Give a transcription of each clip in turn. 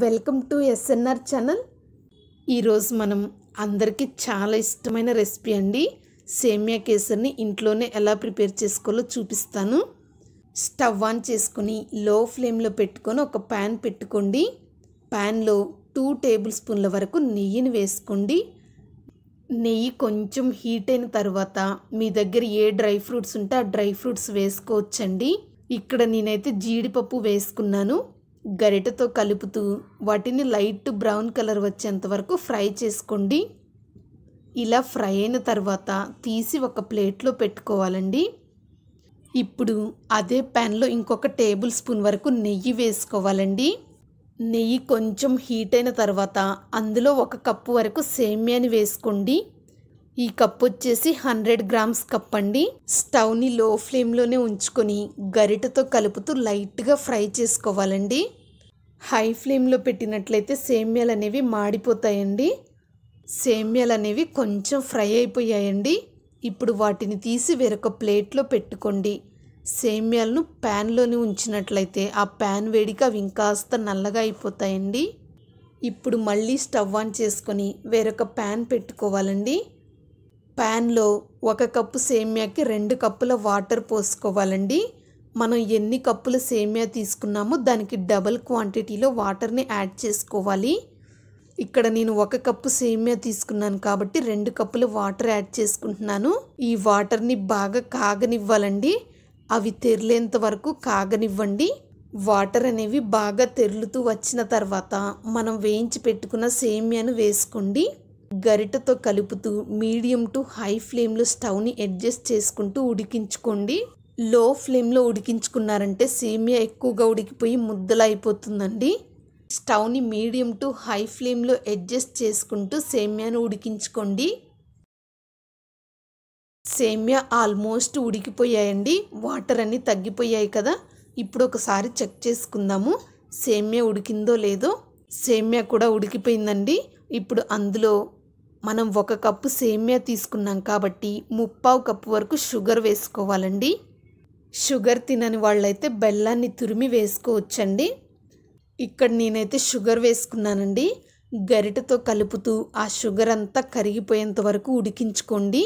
welcome to SNR channel ఈరోజు మనం అందరికీ చాలా ఇష్టమైన రెసిపీ అండి సేమియా కేసర్ని ఇంట్లోనే ఎలా ప్రిపేర్ చేసుకోవాలో చూపిస్తాను స్టవ్ ఆన్ చేసుకుని లో ఫ్లేమ్లో పెట్టుకొని ఒక ప్యాన్ పెట్టుకోండి ప్యాన్లో టూ టేబుల్ స్పూన్ల వరకు నెయ్యిని వేసుకోండి నెయ్యి కొంచెం హీట్ అయిన తర్వాత మీ దగ్గర ఏ డ్రై ఫ్రూట్స్ ఉంటే ఆ డ్రై ఫ్రూట్స్ వేసుకోవచ్చండి ఇక్కడ నేనైతే జీడిపప్పు వేసుకున్నాను గరిటతో కలుపుతూ వాటిని లైట్ బ్రౌన్ కలర్ వచ్చేంత వరకు ఫ్రై చేసుకోండి ఇలా ఫ్రై అయిన తర్వాత తీసి ఒక ప్లేట్లో పెట్టుకోవాలండి ఇప్పుడు అదే ప్యాన్లో ఇంకొక టేబుల్ స్పూన్ వరకు నెయ్యి వేసుకోవాలండి నెయ్యి కొంచెం హీట్ అయిన తర్వాత అందులో ఒక కప్పు వరకు సేమ్యాని వేసుకోండి ఈ కప్పు వచ్చేసి హండ్రెడ్ గ్రామ్స్ కప్ అండి స్టవ్ని లో ఫ్లేమ్లోనే ఉంచుకొని గరిటతో కలుపుతూ లైట్గా ఫ్రై చేసుకోవాలండి హై ఫ్లేమ్లో పెట్టినట్లయితే సేమ్యాలు అనేవి మాడిపోతాయండి సేమ్యాలు అనేవి కొంచెం ఫ్రై అయిపోయాయండి ఇప్పుడు వాటిని తీసి వేరొక ప్లేట్లో పెట్టుకోండి సేమ్యాలను ప్యాన్లోనే ఉంచినట్లయితే ఆ ప్యాన్ వేడికి అవి ఇంకాస్త నల్లగా అయిపోతాయండి ఇప్పుడు మళ్ళీ స్టవ్ ఆన్ చేసుకొని వేరొక ప్యాన్ పెట్టుకోవాలండి ప్యాన్లో ఒక కప్పు సేమ్యాకి రెండు కప్పుల వాటర్ పోసుకోవాలండి మనం ఎన్ని కప్పులు సేమియా తీసుకున్నామో దానికి డబల్ క్వాంటిటీలో వాటర్ని యాడ్ చేసుకోవాలి ఇక్కడ నేను ఒక కప్పు సేమియా తీసుకున్నాను కాబట్టి రెండు కప్పులు వాటర్ యాడ్ చేసుకుంటున్నాను ఈ వాటర్ని బాగా కాగనివ్వాలండి అవి తెరలేంత వరకు కాగనివ్వండి వాటర్ అనేవి బాగా తెరులుతూ వచ్చిన తర్వాత మనం వేయించి పెట్టుకున్న సేమియాను వేసుకోండి గరిటతో కలుపుతూ మీడియం టు హై ఫ్లేమ్లో స్టవ్ని అడ్జస్ట్ చేసుకుంటూ ఉడికించుకోండి లో ఫ్లేమ్లో ఉడికించుకున్నారంటే సేమియా ఎక్కువగా ఉడికిపోయి ముద్దలు అయిపోతుందండి స్టవ్ని మీడియం టు హై ఫ్లేమ్లో అడ్జస్ట్ చేసుకుంటూ సేమియాను ఉడికించుకోండి సేమియా ఆల్మోస్ట్ ఉడికిపోయాయండి వాటర్ అన్నీ తగ్గిపోయాయి కదా ఇప్పుడు ఒకసారి చెక్ చేసుకుందాము సేమియా ఉడికిందో లేదో సేమియా కూడా ఉడికిపోయిందండి ఇప్పుడు అందులో మనం ఒక కప్పు సేమియా తీసుకున్నాం కాబట్టి ముప్పావు కప్పు వరకు షుగర్ వేసుకోవాలండి షుగర్ తినని వాళ్ళైతే బెల్లాన్ని తురిమి వేసుకోవచ్చండి ఇక్కడ నేనైతే షుగర్ వేసుకున్నానండి గరిటతో కలుపుతూ ఆ షుగర్ అంతా కరిగిపోయేంత వరకు ఉడికించుకోండి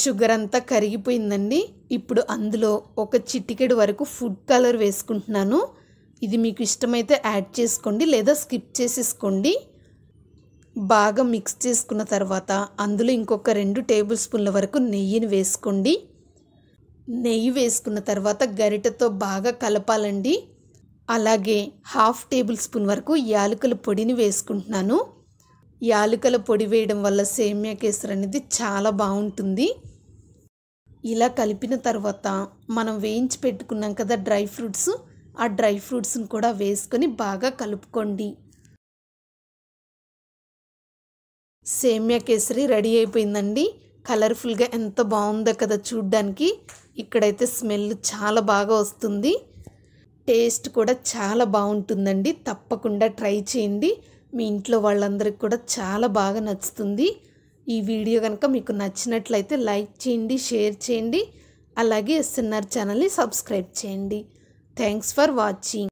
షుగర్ అంతా కరిగిపోయిందండి ఇప్పుడు అందులో ఒక చిటికెడు వరకు ఫుడ్ కలర్ వేసుకుంటున్నాను ఇది మీకు ఇష్టమైతే యాడ్ చేసుకోండి లేదా స్కిప్ చేసేసుకోండి బాగా మిక్స్ చేసుకున్న తర్వాత అందులో ఇంకొక రెండు టేబుల్ స్పూన్ల వరకు నెయ్యిని వేసుకోండి నెయ్యి వేసుకున్న తర్వాత గరిటతో బాగా కలపాలండి అలాగే హాఫ్ టేబుల్ స్పూన్ వరకు యాలకుల పొడిని వేసుకుంటున్నాను యాలకుల పొడి వేయడం వల్ల సేమియా కేసరి అనేది చాలా బాగుంటుంది ఇలా కలిపిన తర్వాత మనం వేయించి పెట్టుకున్నాం కదా డ్రై ఫ్రూట్స్ ఆ డ్రై ఫ్రూట్స్ని కూడా వేసుకొని బాగా కలుపుకోండి సేమియా కేసరి రెడీ అయిపోయిందండి కలర్ఫుల్గా ఎంత బాగుందో కదా చూడ్డానికి ఇక్కడైతే స్మెల్ చాలా బాగా వస్తుంది టేస్ట్ కూడా చాలా బాగుంటుందండి తప్పకుండా ట్రై చేయండి మీ ఇంట్లో వాళ్ళందరికీ కూడా చాలా బాగా నచ్చుతుంది ఈ వీడియో కనుక మీకు నచ్చినట్లయితే లైక్ చేయండి షేర్ చేయండి అలాగే ఎస్ఎన్ఆర్ ఛానల్ని సబ్స్క్రైబ్ చేయండి థ్యాంక్స్ ఫర్ వాచింగ్